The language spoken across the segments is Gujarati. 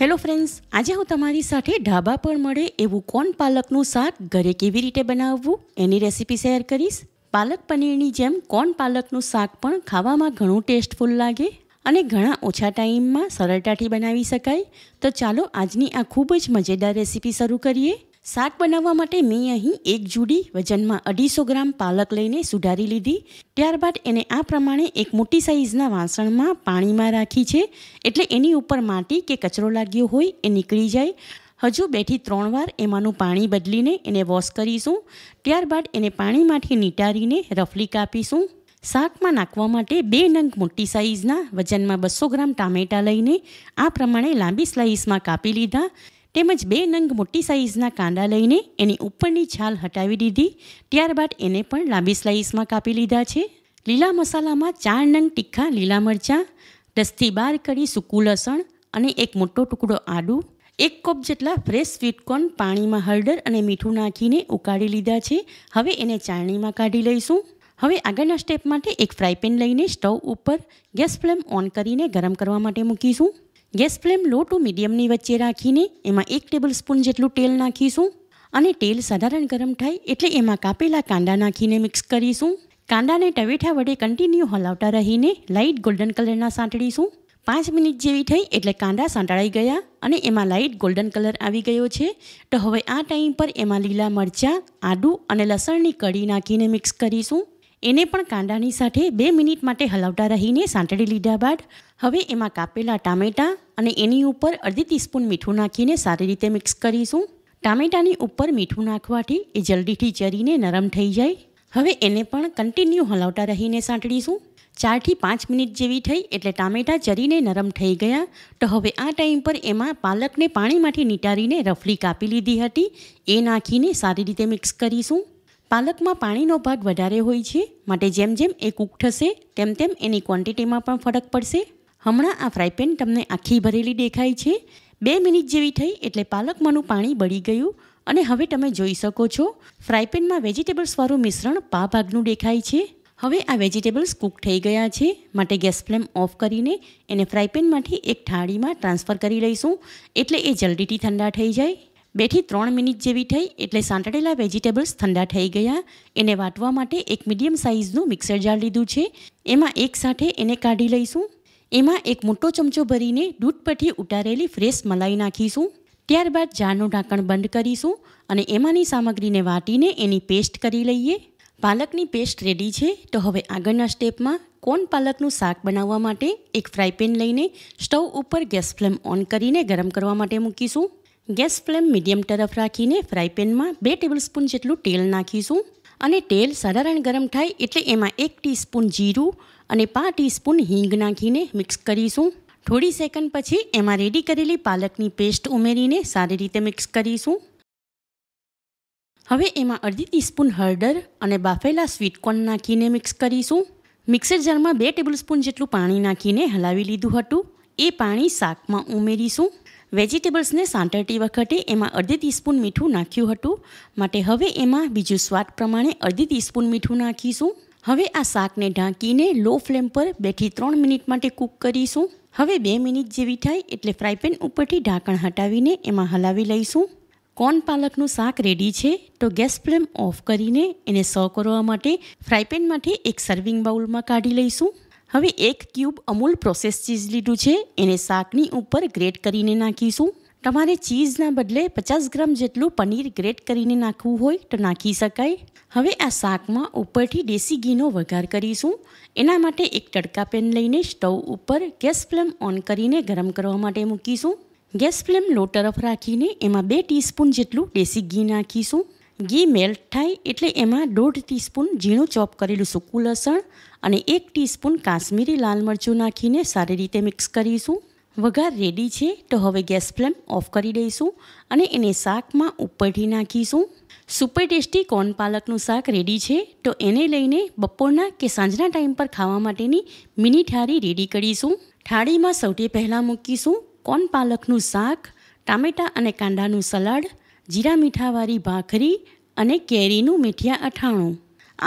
હેલો ફ્રેન્ડ્સ આજે હું તમારી સાથે ઢાબા પર મળે એવું કોન પાલકનું શાક ઘરે કેવી રીતે બનાવવું એની રેસીપી શેર કરીશ પાલક પનીરની જેમ કોન પાલકનું શાક પણ ખાવામાં ઘણું ટેસ્ટફુલ લાગે અને ઘણા ઓછા ટાઈમમાં સરળતાથી બનાવી શકાય તો ચાલો આજની આ ખૂબ જ મજેદાર રેસીપી શરૂ કરીએ શાક બનાવવા માટે મેં અહીં એક જુડી વજનમાં અઢીસો ગ્રામ પાલક લઈને સુધારી લીધી ત્યારબાદ એને આ પ્રમાણે એક મોટી સાઇઝના વાસણમાં પાણીમાં રાખી છે એટલે એની ઉપર માટી કે કચરો લાગ્યો હોય એ નીકળી જાય હજુ બેથી ત્રણ વાર એમાંનું પાણી બદલીને એને વોશ કરીશું ત્યારબાદ એને પાણીમાંથી નીટારીને રફલી કાપીશું શાકમાં નાખવા માટે બે નંગ મોટી સાઇઝના વજનમાં બસો ગ્રામ ટામેટાં લઈને આ પ્રમાણે લાંબી સ્લાઇસમાં કાપી લીધા તેમજ બે નંગ મોટી સાઇઝના કાંદા લઈને એની ઉપરની છાલ હટાવી દીધી ત્યારબાદ એને પણ લાંબી સ્લાઇસમાં કાપી લીધા છે લીલા મસાલામાં ચાર નંગ ટીખા લીલા મરચાં દસથી બાર કરી સૂકું લસણ અને એક મોટો ટુકડો આડું એક કપ જેટલા ફ્રેશ સ્વીટકોર્ન પાણીમાં હળદર અને મીઠું નાખીને ઉકાળી લીધા છે હવે એને ચાળણીમાં કાઢી લઈશું હવે આગળના સ્ટેપ માટે એક ફ્રાય પેન લઈને સ્ટવ ઉપર ગેસ ફ્લેમ ઓન કરીને ગરમ કરવા માટે મૂકીશું ગેસ ફ્લેમ લો ટુ મીડિયમની વચ્ચે રાખીને એમાં એક ટેબલ સ્પૂન જેટલું તેલ નાખીશું અને તેલ સાધારણ ગરમ થાય એટલે એમાં કાપેલા કાંદા નાખીને મિક્સ કરીશું કાંદાને ટવેઠા વડે કન્ટિન્યુ હલાવતા રહીને લાઇટ ગોલ્ડન કલરના સાંટડીશું પાંચ મિનિટ જેવી થઈ એટલે કાંદા સાંટળાઈ ગયા અને એમાં લાઇટ ગોલ્ડન કલર આવી ગયો છે તો હવે આ ટાઈમ પર એમાં લીલા મરચાં આદું અને લસણની કડી નાખીને મિક્સ કરીશું એને પણ કાંદાની સાથે બે મિનિટ માટે હલાવતા રહીને સાંતળી લીધા બાદ હવે એમાં કાપેલા ટામેટાં અને એની ઉપર અડધી ટીસ્પૂન મીઠું નાખીને સારી રીતે મિક્સ કરીશું ટામેટાની ઉપર મીઠું નાખવાથી એ જલ્દીથી ચરીને નરમ થઈ જાય હવે એને પણ કન્ટિન્યુ હલાવતા રહીને સાંતળીશું ચારથી પાંચ મિનિટ જેવી થઈ એટલે ટામેટાં ચરીને નરમ થઈ ગયા તો હવે આ ટાઈમ પર એમાં પાલકને પાણીમાંથી નીટારીને રફલી કાપી લીધી હતી એ નાખીને સારી રીતે મિક્સ કરીશું પાલકમાં પાણીનો ભાગ વધારે હોય છે માટે જેમ જેમ એ કૂક થશે તેમ તેમ એની ક્વોન્ટિટીમાં પણ ફરક પડશે હમણાં આ ફ્રાયપેન તમને આખી ભરેલી દેખાય છે બે મિનિટ જેવી થઈ એટલે પાલકમાંનું પાણી બળી ગયું અને હવે તમે જોઈ શકો છો ફ્રાયપેનમાં વેજીટેબલ્સવાળું મિશ્રણ પા ભાગનું દેખાય છે હવે આ વેજીટેબલ્સ કૂક થઈ ગયા છે માટે ગેસ ફ્લેમ ઓફ કરીને એને ફ્રાયપેનમાંથી એક થાળીમાં ટ્રાન્સફર કરી લઈશું એટલે એ જલ્દીથી ઠંડા થઈ જાય બેથી ત્રણ મિનિટ જેવી થઈ એટલે સાંતળેલા વેજીટેબલ્સ ઠંડા થઈ ગયા એને વાટવા માટે એક મીડિયમ સાઇઝનું મિક્સર જાર લીધું છે એમાં એક સાથે એને કાઢી લઈશું એમાં એક મોટો ચમચો ભરીને દૂધ પરથી ઉતારેલી ફ્રેશ મલાઈ નાખીશું ત્યારબાદ જારનું ઢાંકણ બંધ કરીશું અને એમાંની સામગ્રીને વાટીને એની પેસ્ટ કરી લઈએ પાલકની પેસ્ટ રેડી છે તો હવે આગળના સ્ટેપમાં કોન પાલકનું શાક બનાવવા માટે એક ફ્રાય પેન લઈને સ્ટવ ઉપર ગેસ ફ્લેમ ઓન કરીને ગરમ કરવા માટે મૂકીશું ગેસ ફ્લેમ મીડિયમ તરફ રાખીને ફ્રાયપેનમાં પેનમાં બે ટેબલસ્પૂન જેટલું તેલ નાખીશું અને તેલ સાધારણ ગરમ થાય એટલે એમાં એક ટીસ્પૂન જીરું અને પાંચ ટીસ્પૂન હિંગ નાખીને મિક્સ કરીશું થોડી સેકન્ડ પછી એમાં રેડી કરેલી પાલકની પેસ્ટ ઉમેરીને સારી રીતે મિક્સ કરીશું હવે એમાં અડધી ટીસ્પૂન હળદર અને બાફેલા સ્વીટકોર્ન નાખીને મિક્સ કરીશું મિક્સર જારમાં બે ટેબલસ્પૂન જેટલું પાણી નાખીને હલાવી લીધું હતું એ પાણી શાકમાં ઉમેરીશું વેજીટેબલ્સને સાંતળતી વખતે એમાં અડધી ટીસ્પૂન મીઠું નાખ્યું હતું માટે હવે એમાં બીજું સ્વાદ પ્રમાણે અડધી ટીસ્પૂન મીઠું નાખીશું હવે આ શાકને ઢાંકીને લો ફ્લેમ પર બેથી ત્રણ મિનિટ માટે કૂક કરીશું હવે બે મિનિટ જેવી થાય એટલે ફ્રાયપેન ઉપરથી ઢાંકણ હટાવીને એમાં હલાવી લઈશું કોર્ન પાલકનું શાક રેડી છે તો ગેસ ફ્લેમ ઓફ કરીને એને સર્વ કરવા માટે ફ્રાયપેનમાંથી એક સર્વિંગ બાઉલમાં કાઢી લઈશું હવે એક ક્યુબ અમૂલ પ્રોસેસ ચીઝ લીધું છે એને શાકની ઉપર ગ્રેટ કરીને નાખીશું તમારે ચીઝના બદલે પચાસ ગ્રામ જેટલું પનીર ગ્રેટ કરીને નાખવું હોય તો નાખી શકાય હવે આ શાકમાં ઉપરથી દેશી ઘીનો વઘાર કરીશું એના માટે એક તડકા પેન લઈને સ્ટવ ઉપર ગેસ ફ્લેમ ઓન કરીને ગરમ કરવા માટે મૂકીશું ગેસ ફ્લેમ લો તરફ રાખીને એમાં બે ટીસ્પૂન જેટલું દેશી ઘી નાખીશું ઘી મેલ્ટ થાય એટલે એમાં દોઢ ટીસ્પૂન ઝીણું ચોપ કરેલું સૂકું લસણ અને એક ટીસ્પૂન કાશ્મીરી લાલ મરચું નાખીને સારી રીતે મિક્સ કરીશું વઘાર રેડી છે તો હવે ગેસ ફ્લેમ ઓફ કરી દઈશું અને એને શાકમાં ઉપરથી નાખીશું સુપર ટેસ્ટી કોર્ન પાલકનું શાક રેડી છે તો એને લઈને બપોરના કે સાંજના ટાઈમ પર ખાવા માટેની મિની થાળી રેડી કરીશું થાળીમાં સૌથી પહેલાં મૂકીશું કોર્ન પાલકનું શાક ટામેટાં અને કાંદાનું સલાડ જીરા મીઠાવાળી ભાખરી અને કેરીનું મીઠિયા અઠાણું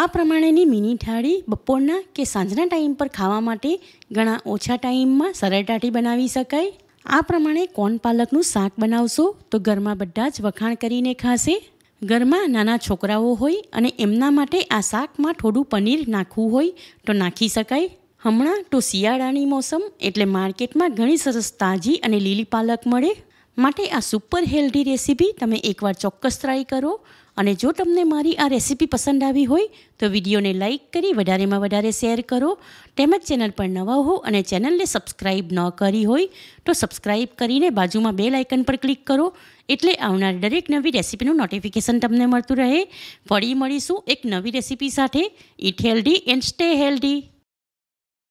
આ પ્રમાણેની મીની થાળી બપોરના કે સાંજના ટાઈમ પર ખાવા માટે ઘણા ઓછા ટાઈમમાં સરળતાથી બનાવી શકાય આ પ્રમાણે કોન પાલકનું શાક બનાવશો તો ઘરમાં બધા જ વખાણ કરીને ખાશે ઘરમાં નાના છોકરાઓ હોય અને એમના માટે આ શાકમાં થોડું પનીર નાખવું હોય તો નાખી શકાય હમણાં તો શિયાળાની મોસમ એટલે માર્કેટમાં ઘણી સરસ તાજી અને લીલી પાલક મળે માટે આ સુપર હેલ્ધી રેસીપી તમે એકવાર ચોક્કસ ટ્રાય કરો અને જો તમને મારી આ રેસીપી પસંદ આવી હોય તો વિડીયોને લાઇક કરી વધારેમાં વધારે શેર કરો તેમજ ચેનલ પર નવા હો અને ચેનલને સબસ્ક્રાઈબ ન કરી હોય તો સબસ્ક્રાઈબ કરીને બાજુમાં બે લાઇકન પર ક્લિક કરો એટલે આવનાર દરેક નવી રેસીપીનું નોટિફિકેશન તમને મળતું રહે ફરી મળીશું એક નવી રેસીપી સાથે eat healthy and stay healthy